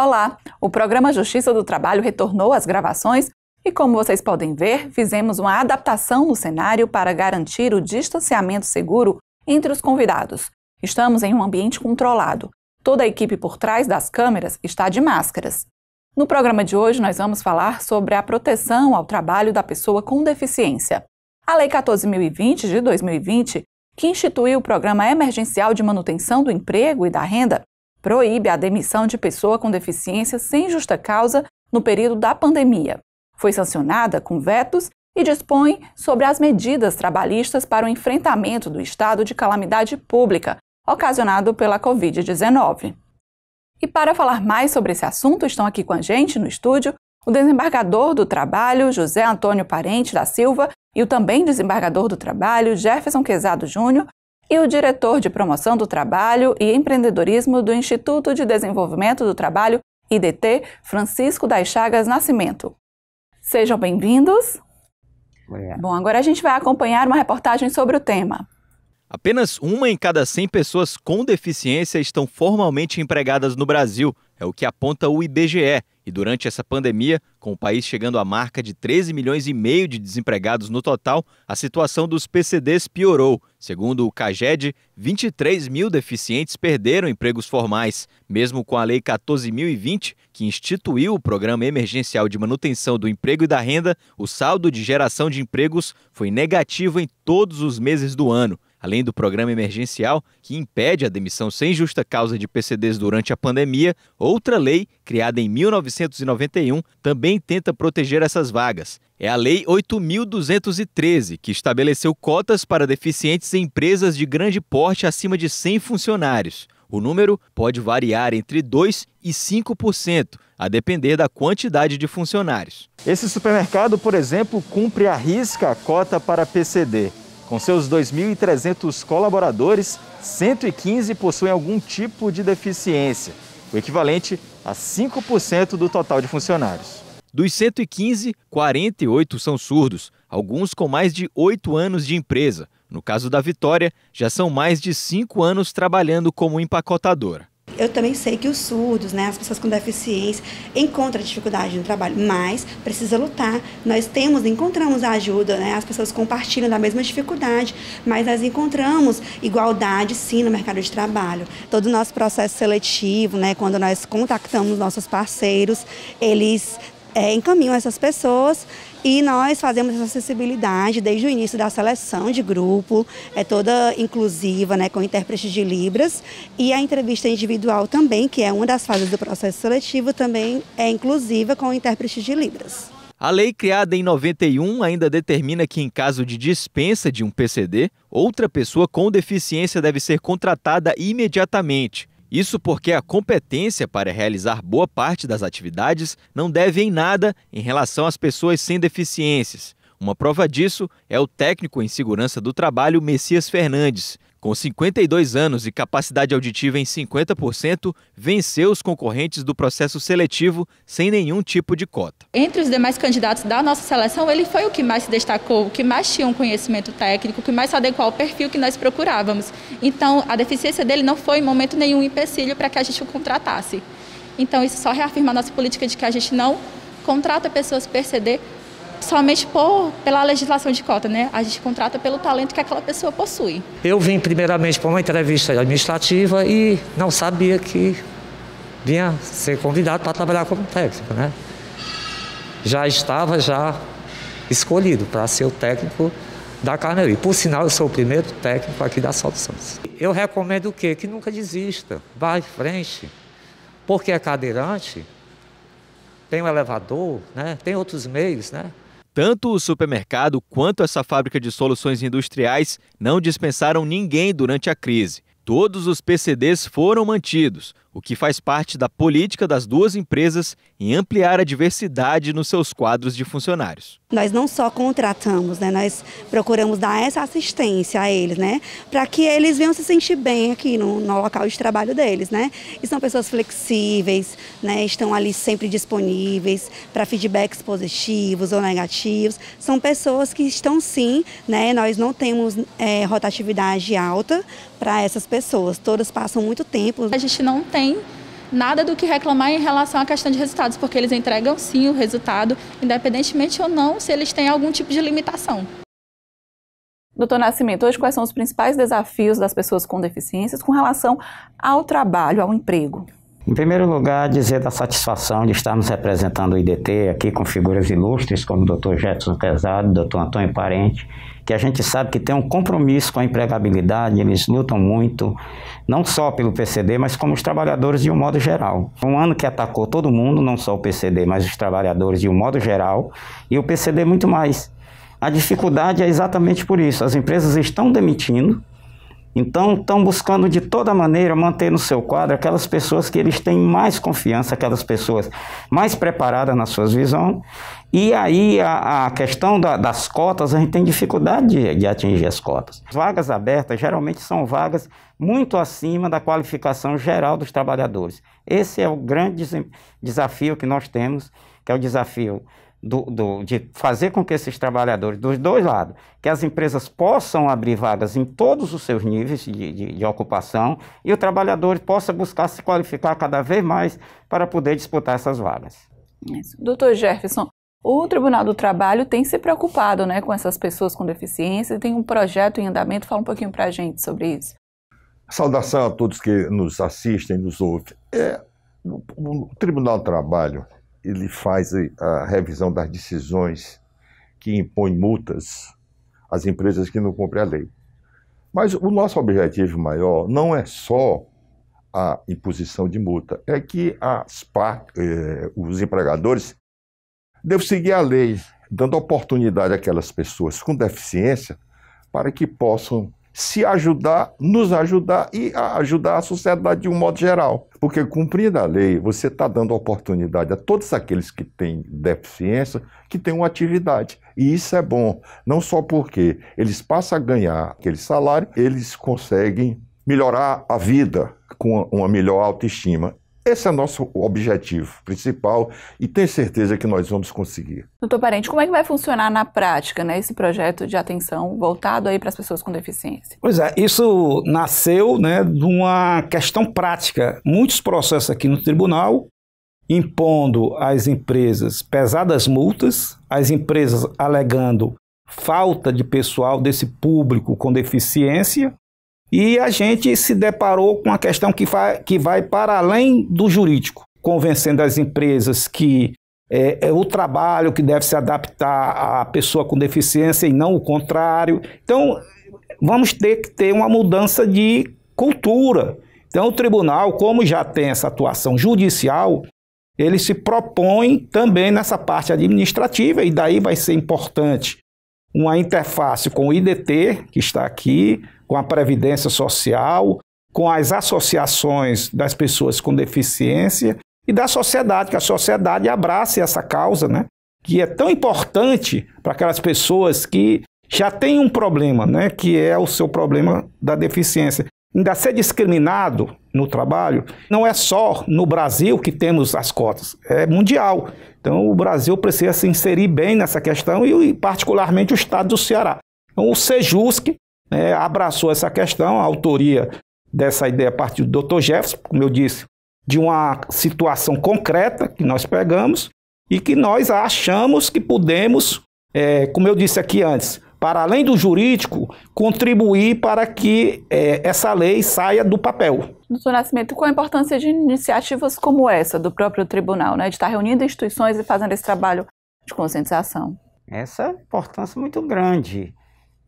Olá! O programa Justiça do Trabalho retornou às gravações e, como vocês podem ver, fizemos uma adaptação no cenário para garantir o distanciamento seguro entre os convidados. Estamos em um ambiente controlado. Toda a equipe por trás das câmeras está de máscaras. No programa de hoje, nós vamos falar sobre a proteção ao trabalho da pessoa com deficiência. A Lei 14.020 de 2020, que instituiu o Programa Emergencial de Manutenção do Emprego e da Renda, proíbe a demissão de pessoa com deficiência sem justa causa no período da pandemia. Foi sancionada com vetos e dispõe sobre as medidas trabalhistas para o enfrentamento do estado de calamidade pública ocasionado pela Covid-19. E para falar mais sobre esse assunto, estão aqui com a gente no estúdio o desembargador do trabalho José Antônio Parente da Silva e o também desembargador do trabalho Jefferson Quezado Júnior, e o diretor de Promoção do Trabalho e Empreendedorismo do Instituto de Desenvolvimento do Trabalho, IDT, Francisco das Chagas Nascimento. Sejam bem-vindos. Bom, agora a gente vai acompanhar uma reportagem sobre o tema. Apenas uma em cada 100 pessoas com deficiência estão formalmente empregadas no Brasil, é o que aponta o IBGE, e durante essa pandemia, com o país chegando à marca de 13 milhões e meio de desempregados no total, a situação dos PCDs piorou. Segundo o CAGED, 23 mil deficientes perderam empregos formais. Mesmo com a Lei 14.020, que instituiu o Programa Emergencial de Manutenção do Emprego e da Renda, o saldo de geração de empregos foi negativo em todos os meses do ano. Além do programa emergencial, que impede a demissão sem justa causa de PCDs durante a pandemia, outra lei, criada em 1991, também tenta proteger essas vagas. É a Lei 8.213, que estabeleceu cotas para deficientes em empresas de grande porte acima de 100 funcionários. O número pode variar entre 2% e 5%, a depender da quantidade de funcionários. Esse supermercado, por exemplo, cumpre à risca a cota para PCD. Com seus 2.300 colaboradores, 115 possuem algum tipo de deficiência, o equivalente a 5% do total de funcionários. Dos 115, 48 são surdos, alguns com mais de 8 anos de empresa. No caso da Vitória, já são mais de 5 anos trabalhando como empacotadora. Eu também sei que os surdos, né, as pessoas com deficiência, encontram dificuldade no trabalho, mas precisa lutar. Nós temos, encontramos ajuda, né? As pessoas compartilham da mesma dificuldade, mas nós encontramos igualdade sim no mercado de trabalho. Todo o nosso processo seletivo, né, quando nós contactamos nossos parceiros, eles é, encaminham essas pessoas e nós fazemos essa acessibilidade desde o início da seleção de grupo, é toda inclusiva, né, com intérpretes de Libras. E a entrevista individual também, que é uma das fases do processo seletivo, também é inclusiva com intérpretes de Libras. A lei criada em 91 ainda determina que, em caso de dispensa de um PCD, outra pessoa com deficiência deve ser contratada imediatamente isso porque a competência para realizar boa parte das atividades não deve em nada em relação às pessoas sem deficiências. Uma prova disso é o técnico em segurança do trabalho Messias Fernandes, com 52 anos e capacidade auditiva em 50%, venceu os concorrentes do processo seletivo sem nenhum tipo de cota. Entre os demais candidatos da nossa seleção, ele foi o que mais se destacou, o que mais tinha um conhecimento técnico, o que mais se adequou ao perfil que nós procurávamos. Então, a deficiência dele não foi em momento nenhum empecilho para que a gente o contratasse. Então, isso só reafirma a nossa política de que a gente não contrata pessoas per somente por, pela legislação de cota, né? A gente contrata pelo talento que aquela pessoa possui. Eu vim primeiramente para uma entrevista administrativa e não sabia que vinha ser convidado para trabalhar como técnico, né? Já estava já escolhido para ser o técnico da Carmeli. Por sinal, eu sou o primeiro técnico aqui da Santos. Eu recomendo o quê? Que nunca desista, Vai em frente, porque é cadeirante, tem um elevador, né? tem outros meios, né? Tanto o supermercado quanto essa fábrica de soluções industriais não dispensaram ninguém durante a crise. Todos os PCDs foram mantidos, o que faz parte da política das duas empresas em ampliar a diversidade nos seus quadros de funcionários. Nós não só contratamos, né, nós procuramos dar essa assistência a eles, né, para que eles venham se sentir bem aqui no, no, local de trabalho deles, né. E são pessoas flexíveis, né, estão ali sempre disponíveis para feedbacks positivos ou negativos. São pessoas que estão sim, né, nós não temos é, rotatividade alta para essas pessoas. Todas passam muito tempo. A gente não tem tem nada do que reclamar em relação à questão de resultados, porque eles entregam sim o resultado, independentemente ou não se eles têm algum tipo de limitação. Doutor Nascimento, hoje quais são os principais desafios das pessoas com deficiências com relação ao trabalho, ao emprego? Em primeiro lugar, dizer da satisfação de estarmos representando o IDT aqui com figuras ilustres como o Dr. Jefferson Pesado, Dr. Antônio Parente, que a gente sabe que tem um compromisso com a empregabilidade, eles lutam muito, não só pelo PCD, mas como os trabalhadores de um modo geral. Um ano que atacou todo mundo, não só o PCD, mas os trabalhadores de um modo geral, e o PCD muito mais. A dificuldade é exatamente por isso. As empresas estão demitindo, então, estão buscando de toda maneira manter no seu quadro aquelas pessoas que eles têm mais confiança, aquelas pessoas mais preparadas nas suas visões. E aí, a, a questão da, das cotas, a gente tem dificuldade de, de atingir as cotas. Vagas abertas geralmente são vagas muito acima da qualificação geral dos trabalhadores. Esse é o grande desafio que nós temos, que é o desafio do, do, de fazer com que esses trabalhadores, dos dois lados, que as empresas possam abrir vagas em todos os seus níveis de, de, de ocupação e o trabalhador possa buscar se qualificar cada vez mais para poder disputar essas vagas. Isso. Doutor Jefferson, o Tribunal do Trabalho tem se preocupado né, com essas pessoas com deficiência e tem um projeto em andamento. Fala um pouquinho para a gente sobre isso. Saudação a todos que nos assistem, nos ouvem. É, o Tribunal do Trabalho ele faz a revisão das decisões que impõem multas às empresas que não cumprem a lei. Mas o nosso objetivo maior não é só a imposição de multa, é que as, eh, os empregadores devem seguir a lei, dando oportunidade àquelas pessoas com deficiência para que possam se ajudar, nos ajudar e ajudar a sociedade de um modo geral. Porque cumprindo a lei, você está dando oportunidade a todos aqueles que têm deficiência que tenham atividade. E isso é bom, não só porque eles passam a ganhar aquele salário, eles conseguem melhorar a vida com uma melhor autoestima. Esse é o nosso objetivo principal e tenho certeza que nós vamos conseguir. Doutor Parente, como é que vai funcionar na prática né, esse projeto de atenção voltado aí para as pessoas com deficiência? Pois é, isso nasceu né, de uma questão prática. Muitos processos aqui no tribunal impondo às empresas pesadas multas, as empresas alegando falta de pessoal desse público com deficiência, e a gente se deparou com uma questão que vai, que vai para além do jurídico, convencendo as empresas que é, é, o trabalho que deve se adaptar à pessoa com deficiência e não o contrário. Então, vamos ter que ter uma mudança de cultura. Então, o tribunal, como já tem essa atuação judicial, ele se propõe também nessa parte administrativa, e daí vai ser importante uma interface com o IDT, que está aqui, com a Previdência Social, com as associações das pessoas com deficiência e da sociedade, que a sociedade abrace essa causa, né? que é tão importante para aquelas pessoas que já têm um problema, né? que é o seu problema da deficiência. Ainda ser discriminado no trabalho não é só no Brasil que temos as cotas, é mundial. Então o Brasil precisa se inserir bem nessa questão e, particularmente, o estado do Ceará. Então, o SEJUSC né, abraçou essa questão, a autoria dessa ideia partiu do Dr. Jefferson, como eu disse, de uma situação concreta que nós pegamos e que nós achamos que podemos, é, como eu disse aqui antes, para além do jurídico, contribuir para que é, essa lei saia do papel. Doutor Nascimento, qual a importância de iniciativas como essa do próprio tribunal, né, de estar reunindo instituições e fazendo esse trabalho de conscientização? Essa é importância muito grande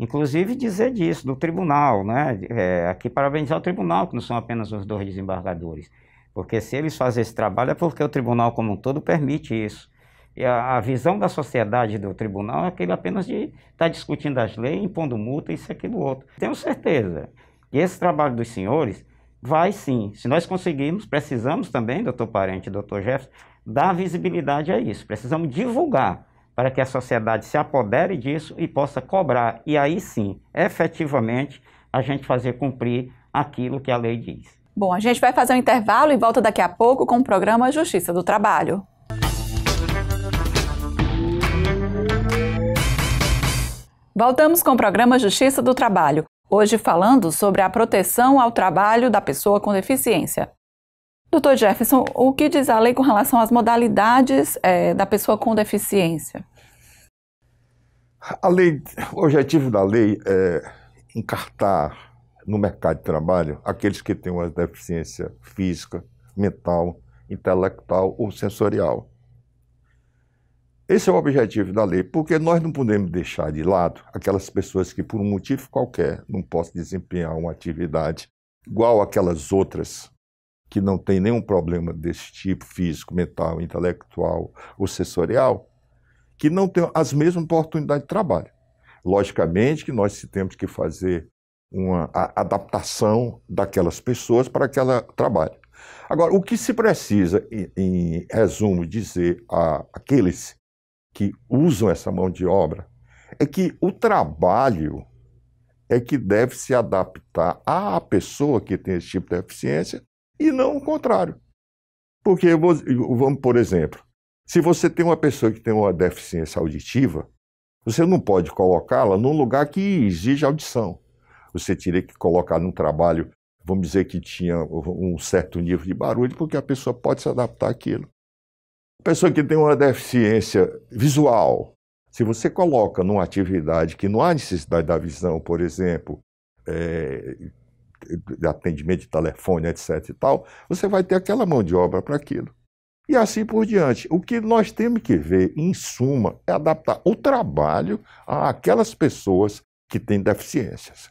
inclusive dizer disso, do tribunal, né? É, aqui parabenizar o tribunal, que não são apenas os dois desembargadores, porque se eles fazem esse trabalho é porque o tribunal como um todo permite isso. E a, a visão da sociedade do tribunal é aquele apenas de estar tá discutindo as leis, impondo multa, isso, aquilo, outro. Tenho certeza que esse trabalho dos senhores vai sim. Se nós conseguirmos, precisamos também, doutor Parente doutor Jefferson, dar visibilidade a isso. Precisamos divulgar para que a sociedade se apodere disso e possa cobrar. E aí sim, efetivamente, a gente fazer cumprir aquilo que a lei diz. Bom, a gente vai fazer um intervalo e volta daqui a pouco com o programa Justiça do Trabalho. Voltamos com o programa Justiça do Trabalho, hoje falando sobre a proteção ao trabalho da pessoa com deficiência. Doutor Jefferson, o que diz a lei com relação às modalidades é, da pessoa com deficiência? A lei, o objetivo da lei é encartar no mercado de trabalho aqueles que têm uma deficiência física, mental, intelectual ou sensorial. Esse é o objetivo da lei, porque nós não podemos deixar de lado aquelas pessoas que, por um motivo qualquer, não possam desempenhar uma atividade igual aquelas outras que não têm nenhum problema desse tipo físico, mental, intelectual ou sensorial que não têm as mesmas oportunidades de trabalho. Logicamente que nós temos que fazer uma adaptação daquelas pessoas para aquele trabalho. Agora, o que se precisa, em, resumo, dizer àqueles que usam essa mão de obra é que o trabalho é que deve se adaptar à pessoa que tem esse tipo de deficiência e não o contrário. Porque, vamos, por exemplo, se você tem uma pessoa que tem uma deficiência auditiva, você não pode colocá-la num lugar que exige audição. Você teria que colocar num trabalho, vamos dizer que tinha um certo nível de barulho, porque a pessoa pode se adaptar àquilo. pessoa que tem uma deficiência visual, se você coloca numa atividade que não há necessidade da visão, por exemplo, é, eh, de atendimento de telefone, etc. e tal, você vai ter aquela mão de obra para aquilo e assim por diante. O que nós temos que ver, em suma, é adaptar o trabalho àquelas pessoas que têm deficiências.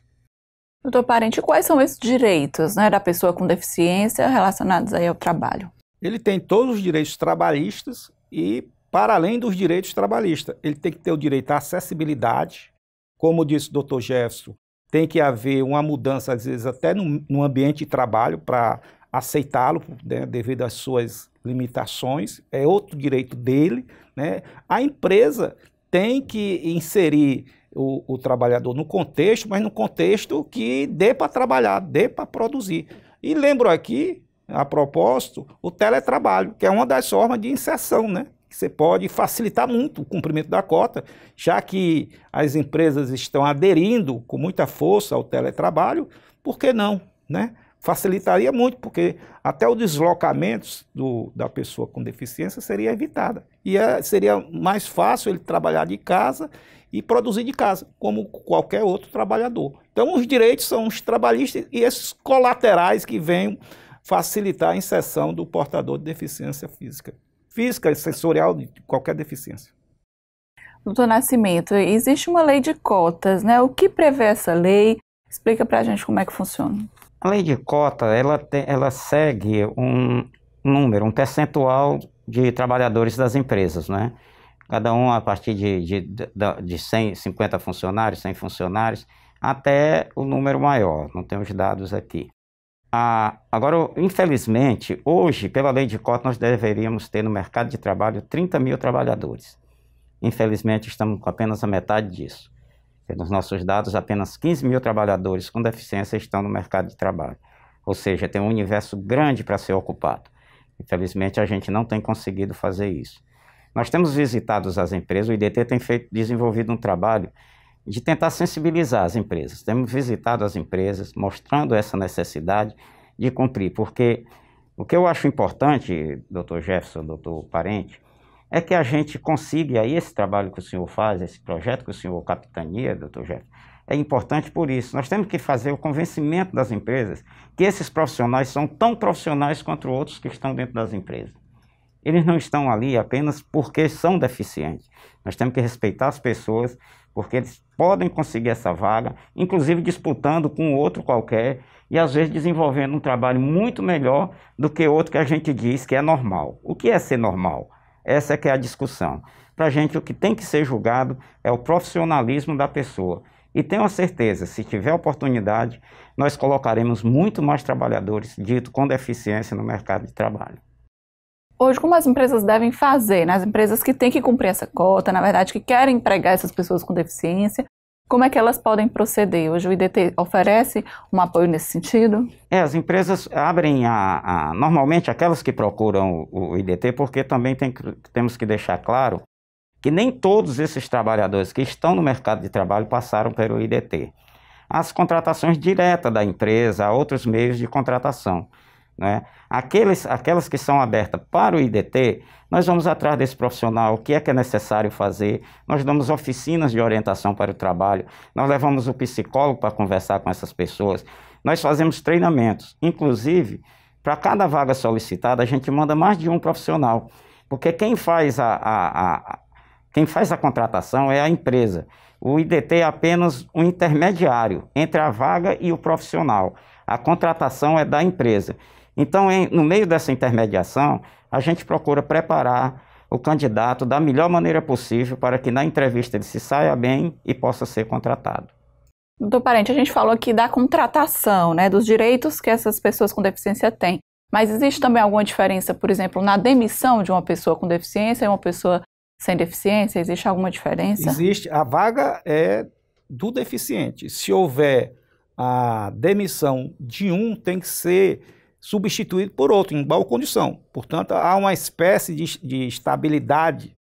Doutor Parente, quais são esses direitos né, da pessoa com deficiência relacionados aí ao trabalho? Ele tem todos os direitos trabalhistas e, para além dos direitos trabalhistas, ele tem que ter o direito à acessibilidade. Como disse o doutor Jefferson, tem que haver uma mudança, às vezes, até no, no ambiente de trabalho para aceitá-lo, né, devido às suas limitações, é outro direito dele. Né? A empresa tem que inserir o, o trabalhador no contexto, mas no contexto que dê para trabalhar, dê para produzir. E lembro aqui, a propósito, o teletrabalho, que é uma das formas de inserção, né? Você pode facilitar muito o cumprimento da cota, já que as empresas estão aderindo com muita força ao teletrabalho, por que não, né? facilitaria muito, porque até os deslocamentos do, da pessoa com deficiência seria evitada. E é, seria mais fácil ele trabalhar de casa e produzir de casa, como qualquer outro trabalhador. Então, os direitos são os trabalhistas e esses colaterais que vêm facilitar a inserção do portador de deficiência física. Física, e sensorial, de qualquer deficiência. Doutor Nascimento, existe uma lei de cotas, né? O que prevê essa lei? Explica para a gente como é que funciona. A lei de cota, ela, tem, ela segue um número, um percentual de trabalhadores das empresas, né? Cada um a partir de, de, de, de 50 funcionários, 100 funcionários, até o número maior, não tenho os dados aqui. Ah, agora, infelizmente, hoje, pela lei de cota, nós deveríamos ter no mercado de trabalho 30 mil trabalhadores. Infelizmente, estamos com apenas a metade disso. É, nos nossos dados, apenas 15 mil trabalhadores com deficiência estão no mercado de trabalho. Ou seja, tem um universo grande para ser ocupado. Infelizmente, a gente não tem conseguido fazer isso. Nós temos visitado as empresas, o IDT tem feito, desenvolvido um trabalho de tentar sensibilizar as empresas. Temos visitado as empresas, mostrando essa necessidade de cumprir, porque o que eu acho importante, doutor Jefferson, doutor Parente, é que a gente consiga, aí esse trabalho que o senhor faz, esse projeto que o senhor capitania, doutor Jeff, é importante por isso. Nós temos que fazer o convencimento das empresas que esses profissionais são tão profissionais quanto outros que estão dentro das empresas. Eles não estão ali apenas porque são deficientes. Nós temos que respeitar as pessoas, porque eles podem conseguir essa vaga, inclusive disputando com outro qualquer e às vezes desenvolvendo um trabalho muito melhor do que outro que a gente diz que é normal. O que é ser normal? Essa é que é a discussão. Para a gente, o que tem que ser julgado é o profissionalismo da pessoa. E tenho a certeza, se tiver oportunidade, nós colocaremos muito mais trabalhadores, dito com deficiência, no mercado de trabalho. Hoje, como as empresas devem fazer? Nas né? empresas que têm que cumprir essa cota, na verdade, que querem empregar essas pessoas com deficiência, como é que elas podem proceder? Hoje o IDT oferece um apoio nesse sentido? É, as empresas abrem a, a normalmente aquelas que procuram o, o IDT, porque também tem, temos que deixar claro que nem todos esses trabalhadores que estão no mercado de trabalho passaram pelo IDT. As contratações diretas da empresa, outros meios de contratação. Né? Aqueles, aquelas que são abertas para o IDT, nós vamos atrás desse profissional, o que é que é necessário fazer, nós damos oficinas de orientação para o trabalho, nós levamos o psicólogo para conversar com essas pessoas, nós fazemos treinamentos, inclusive, para cada vaga solicitada, a gente manda mais de um profissional, porque quem faz a, a, a quem faz a contratação é a empresa. O IDT é apenas um intermediário entre a vaga e o profissional. A contratação é da empresa. Então, em, no meio dessa intermediação, a gente procura preparar o candidato da melhor maneira possível para que na entrevista ele se saia bem e possa ser contratado. Doutor Parente, a gente falou aqui da contratação, né, dos direitos que essas pessoas com deficiência têm. Mas existe também alguma diferença, por exemplo, na demissão de uma pessoa com deficiência e uma pessoa sem deficiência? Existe alguma diferença? Existe. A vaga é do deficiente. Se houver a demissão de um, tem que ser substituído por outro, em igual condição. Portanto, há uma espécie de, de estabilidade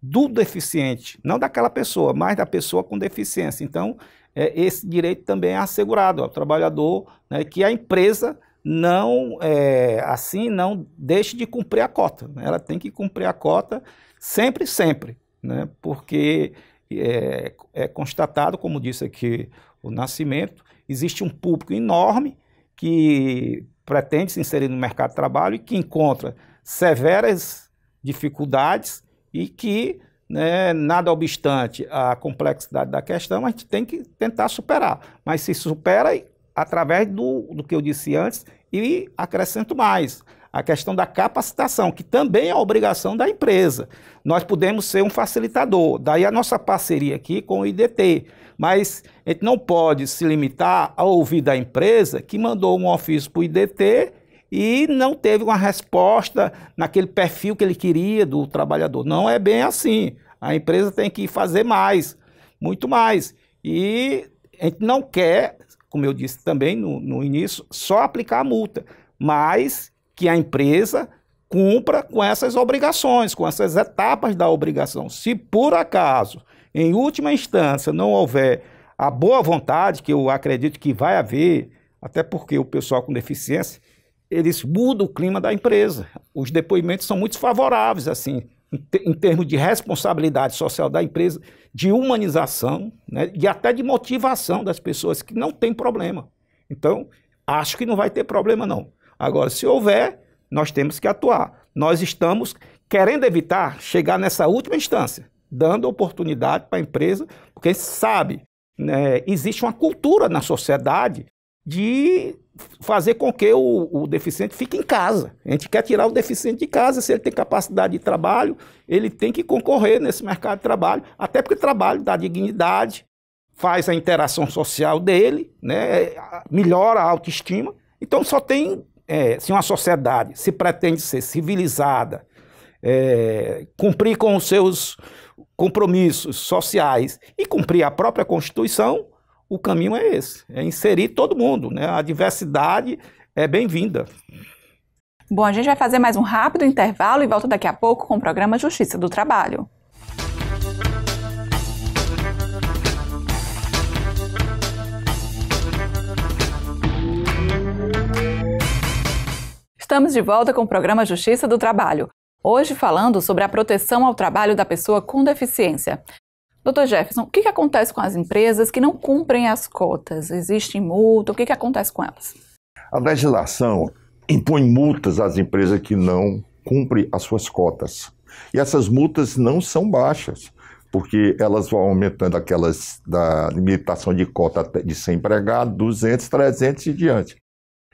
do deficiente, não daquela pessoa, mas da pessoa com deficiência. Então, é, esse direito também é assegurado ao trabalhador, né, que a empresa não é, assim não deixe de cumprir a cota. Né? Ela tem que cumprir a cota sempre, sempre, né? porque é, é constatado, como disse aqui o Nascimento, existe um público enorme que pretende se inserir no mercado de trabalho e que encontra severas dificuldades e que, né, nada obstante a complexidade da questão, a gente tem que tentar superar. Mas se supera através do, do que eu disse antes e acrescento mais a questão da capacitação, que também é obrigação da empresa. Nós podemos ser um facilitador, daí a nossa parceria aqui com o IDT. Mas a gente não pode se limitar a ouvir da empresa que mandou um ofício para o IDT e não teve uma resposta naquele perfil que ele queria do trabalhador. Não é bem assim. A empresa tem que fazer mais, muito mais. E a gente não quer, como eu disse também no, no início, só aplicar a multa, mas que a empresa cumpra com essas obrigações, com essas etapas da obrigação. Se por acaso em última instância, não houver a boa vontade, que eu acredito que vai haver, até porque o pessoal com deficiência, eles mudam o clima da empresa. Os depoimentos são muito favoráveis, assim, em, termos de responsabilidade social da empresa, de humanização né, e até de motivação das pessoas que não tem problema. Então, acho que não vai ter problema, não. Agora, se houver, nós temos que atuar. Nós estamos querendo evitar chegar nessa última instância dando oportunidade para a empresa, porque sabe, né, existe uma cultura na sociedade de fazer com que o, o, deficiente fique em casa. A gente quer tirar o deficiente de casa. Se ele tem capacidade de trabalho, ele tem que concorrer nesse mercado de trabalho, até porque trabalho dá dignidade, faz a interação social dele, né, melhora a autoestima. Então, só tem, é, se uma sociedade se pretende ser civilizada, é, cumprir com os seus compromissos sociais e cumprir a própria Constituição, o caminho é esse: é inserir todo mundo. Né? A diversidade é bem-vinda. Bom, a gente vai fazer mais um rápido intervalo e volta daqui a pouco com o programa Justiça do Trabalho. Estamos de volta com o programa Justiça do Trabalho. Hoje falando sobre a proteção ao trabalho da pessoa com deficiência. Doutor Jefferson, o que, que acontece com as empresas que não cumprem as cotas? Existe multa? O que, que acontece com elas? A legislação impõe multas às empresas que não cumprem as suas cotas. E essas multas não são baixas, porque elas vão aumentando aquelas da limitação de cota de 100 empregados, 200, 300 e diante.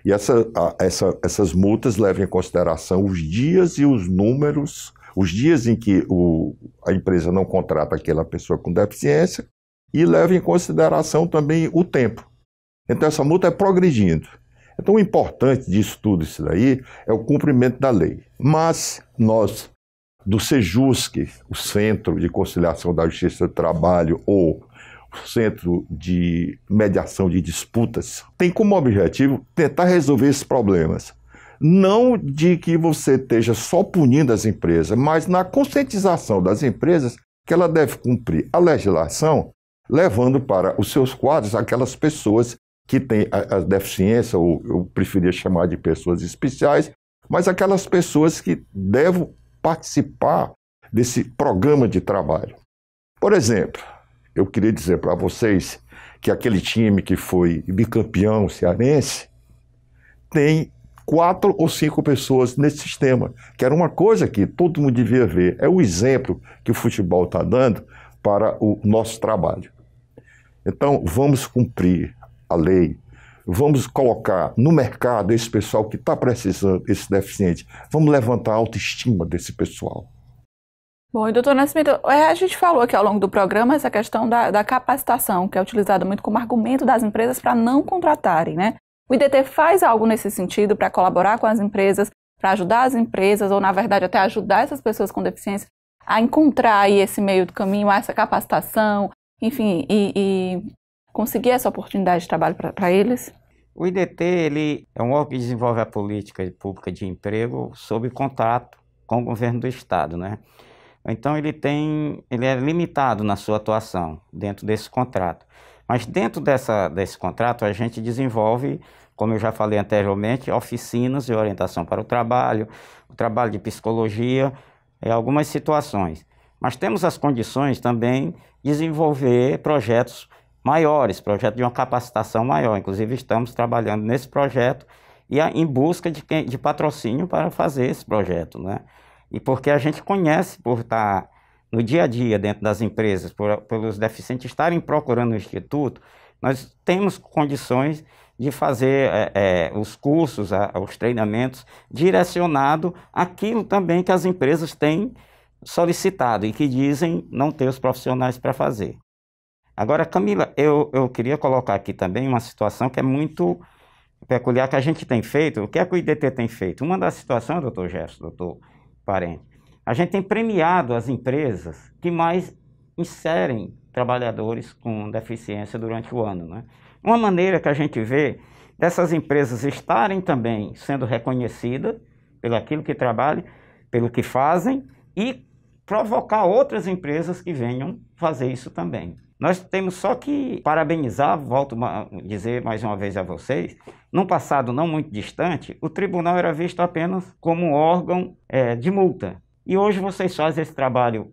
E essa, a, essa, essas multas levam em consideração os dias e os números, os dias em que o, a empresa não contrata aquela pessoa com deficiência e levam em consideração também o tempo. Então essa multa é progredindo. Então o importante disso tudo isso daí é o cumprimento da lei. Mas nós do Sejusc, o Centro de Conciliação da Justiça do Trabalho, ou Centro de Mediação de Disputas, tem como objetivo tentar resolver esses problemas. Não de que você esteja só punindo as empresas, mas na conscientização das empresas que ela deve cumprir a legislação, levando para os seus quadros aquelas pessoas que têm a, a deficiência, ou eu preferia chamar de pessoas especiais, mas aquelas pessoas que devem participar desse programa de trabalho. Por exemplo, eu queria dizer para vocês que aquele time que foi bicampeão cearense tem quatro ou cinco pessoas nesse sistema, que era uma coisa que todo mundo devia ver. É o exemplo que o futebol está dando para o nosso trabalho. Então, vamos cumprir a lei, vamos colocar no mercado esse pessoal que está precisando, esse deficiente, vamos levantar a autoestima desse pessoal. Bom, e doutor Nascimento, é, a gente falou aqui ao longo do programa essa questão da, da capacitação, que é utilizada muito como argumento das empresas para não contratarem, né? O IDT faz algo nesse sentido para colaborar com as empresas, para ajudar as empresas, ou na verdade até ajudar essas pessoas com deficiência a encontrar aí esse meio do caminho, essa capacitação, enfim, e, e conseguir essa oportunidade de trabalho para eles? O IDT ele é um órgão que desenvolve a política pública de emprego sob contrato com o governo do estado, né? Então ele tem, ele é limitado na sua atuação dentro desse contrato. Mas dentro dessa, desse contrato a gente desenvolve, como eu já falei anteriormente, oficinas de orientação para o trabalho, o trabalho de psicologia, em algumas situações. Mas temos as condições também de desenvolver projetos maiores, projetos de uma capacitação maior. Inclusive estamos trabalhando nesse projeto e em busca de, de patrocínio para fazer esse projeto, né? e porque a gente conhece por estar no dia a dia dentro das empresas, por, pelos deficientes estarem procurando o Instituto, nós temos condições de fazer é, é, os cursos, a, os treinamentos direcionado àquilo também que as empresas têm solicitado e que dizem não ter os profissionais para fazer. Agora, Camila, eu, eu queria colocar aqui também uma situação que é muito peculiar que a gente tem feito. O que é que o IDT tem feito? Uma das situações, doutor Gerson, doutor parente. A gente tem premiado as empresas que mais inserem trabalhadores com deficiência durante o ano. Né? Uma maneira que a gente vê dessas empresas estarem também sendo reconhecidas pelo aquilo que trabalham, pelo que fazem e provocar outras empresas que venham fazer isso também. Nós temos só que parabenizar, volto a dizer mais uma vez a vocês, num passado não muito distante, o tribunal era visto apenas como um órgão é, de multa. E hoje vocês fazem esse trabalho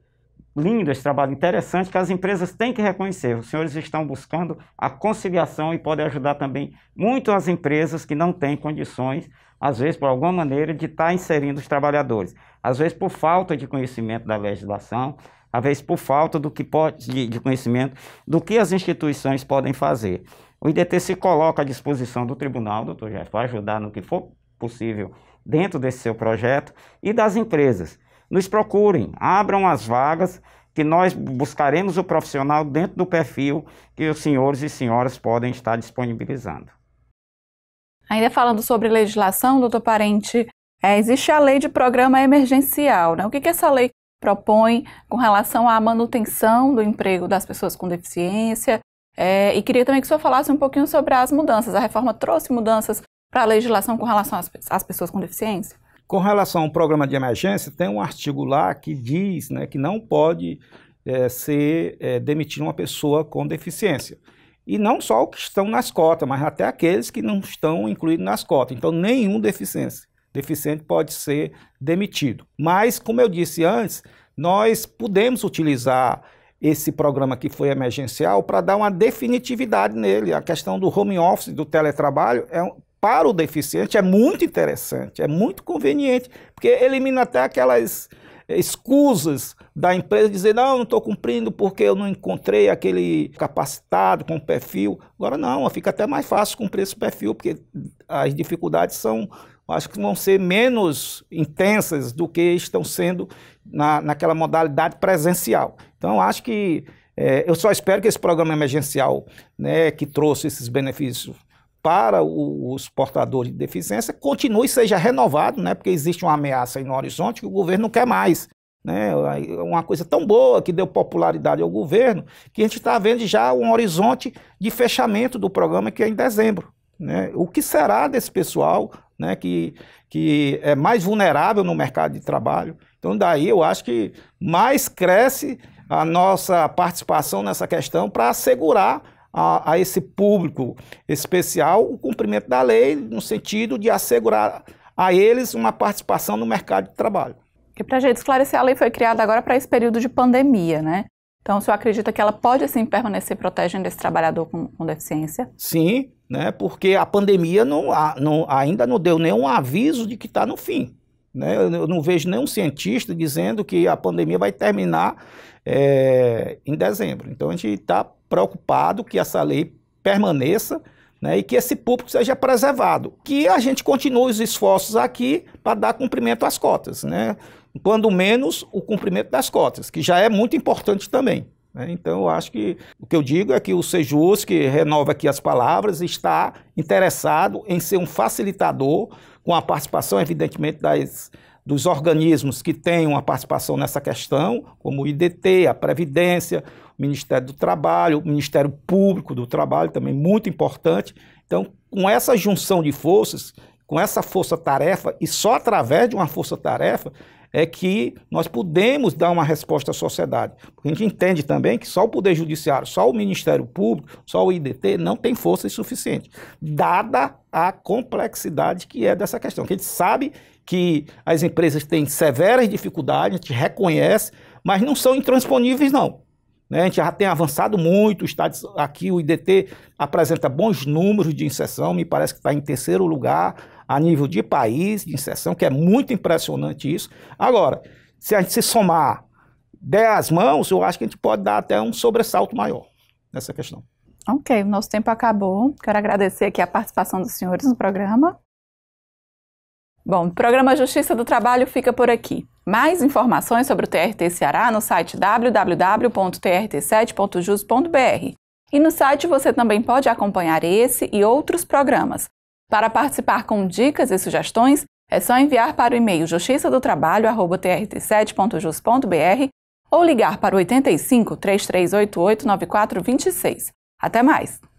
lindo, esse trabalho interessante que as empresas têm que reconhecer. Os senhores estão buscando a conciliação e podem ajudar também muito as empresas que não têm condições, às vezes por alguma maneira, de estar tá inserindo os trabalhadores. Às vezes por falta de conhecimento da legislação, às vezes por falta do que pode, de, de conhecimento do que as instituições podem fazer. O IDT se coloca à disposição do tribunal, doutor Jeff, para ajudar no que for possível dentro desse seu projeto e das empresas. Nos procurem, abram as vagas que nós buscaremos o profissional dentro do perfil que os senhores e senhoras podem estar disponibilizando. Ainda falando sobre legislação, doutor Parente, é, existe a lei de programa emergencial. Né? O que, que essa lei propõe com relação à manutenção do emprego das pessoas com deficiência é, e queria também que o senhor falasse um pouquinho sobre as mudanças. A reforma trouxe mudanças para a legislação com relação às, às, pessoas com deficiência? Com relação ao programa de emergência, tem um artigo lá que diz né, que não pode é, ser é, demitir uma pessoa com deficiência. E não só os que estão nas cotas, mas até aqueles que não estão incluídos nas cotas. Então, nenhum deficiência, deficiente pode ser demitido. Mas, como eu disse antes, nós podemos utilizar esse programa que foi emergencial para dar uma definitividade nele. A questão do home office, do teletrabalho, é um, para o deficiente é muito interessante, é muito conveniente, porque elimina até aquelas eh, escusas da empresa dizer não, não estou cumprindo porque eu não encontrei aquele capacitado com perfil. Agora não, fica até mais fácil cumprir esse perfil, porque as dificuldades são acho que vão ser menos intensas do que estão sendo na, naquela modalidade presencial. Então, acho que é, eu só espero que esse programa emergencial, né, que trouxe esses benefícios para o, os portadores de deficiência, continue e seja renovado, né, porque existe uma ameaça aí no horizonte que o governo não quer mais. Né, uma coisa tão boa que deu popularidade ao governo, que a gente está vendo já um horizonte de fechamento do programa que é em dezembro. Né? O que será desse pessoal né, que, que é mais vulnerável no mercado de trabalho. Então, daí eu acho que mais cresce a nossa participação nessa questão para assegurar a, a, esse público especial o cumprimento da lei, no sentido de assegurar a eles uma participação no mercado de trabalho. E para a gente esclarecer, a lei foi criada agora para esse período de pandemia, né? Então, o senhor acredita que ela pode, assim permanecer protegendo esse trabalhador com, com deficiência? Sim, né, porque a pandemia não, não, ainda não deu nenhum aviso de que está no fim. Né? Eu não vejo nenhum cientista dizendo que a pandemia vai terminar é, em dezembro. Então, a gente está preocupado que essa lei permaneça né, e que esse público seja preservado. Que a gente continue os esforços aqui para dar cumprimento às cotas. Né? quando menos o cumprimento das cotas, que já é muito importante também. Né? Então, eu acho que o que eu digo é que o Sejus, que renova aqui as palavras, está interessado em ser um facilitador, com a participação, evidentemente, das, dos organismos que têm uma participação nessa questão, como o IDT, a Previdência, o Ministério do Trabalho, o Ministério Público do Trabalho, também muito importante. Então, com essa junção de forças, com essa força-tarefa, e só através de uma força-tarefa, é que nós podemos dar uma resposta à sociedade. Porque a gente entende também que só o Poder Judiciário, só o Ministério Público, só o IDT não tem força suficiente, dada a complexidade que é dessa questão. Que a gente sabe que as empresas têm severas dificuldades, a gente reconhece, mas não são intransponíveis, não. Né? A gente já tem avançado muito, está aqui o IDT apresenta bons números de inserção, me parece que está em terceiro lugar a nível de país, de inserção, que é muito impressionante isso. Agora, se a gente se somar 10 mãos, eu acho que a gente pode dar até um sobressalto maior nessa questão. Ok, o nosso tempo acabou. Quero agradecer aqui a participação dos senhores no programa. Bom, o programa Justiça do Trabalho fica por aqui. Mais informações sobre o TRT Ceará no site www.trt7.jus.br. E no site você também pode acompanhar esse e outros programas, para participar com dicas e sugestões, é só enviar para o e-mail justiçadotrabalho@trt7.jus.br ou ligar para 85 3388 9426. Até mais!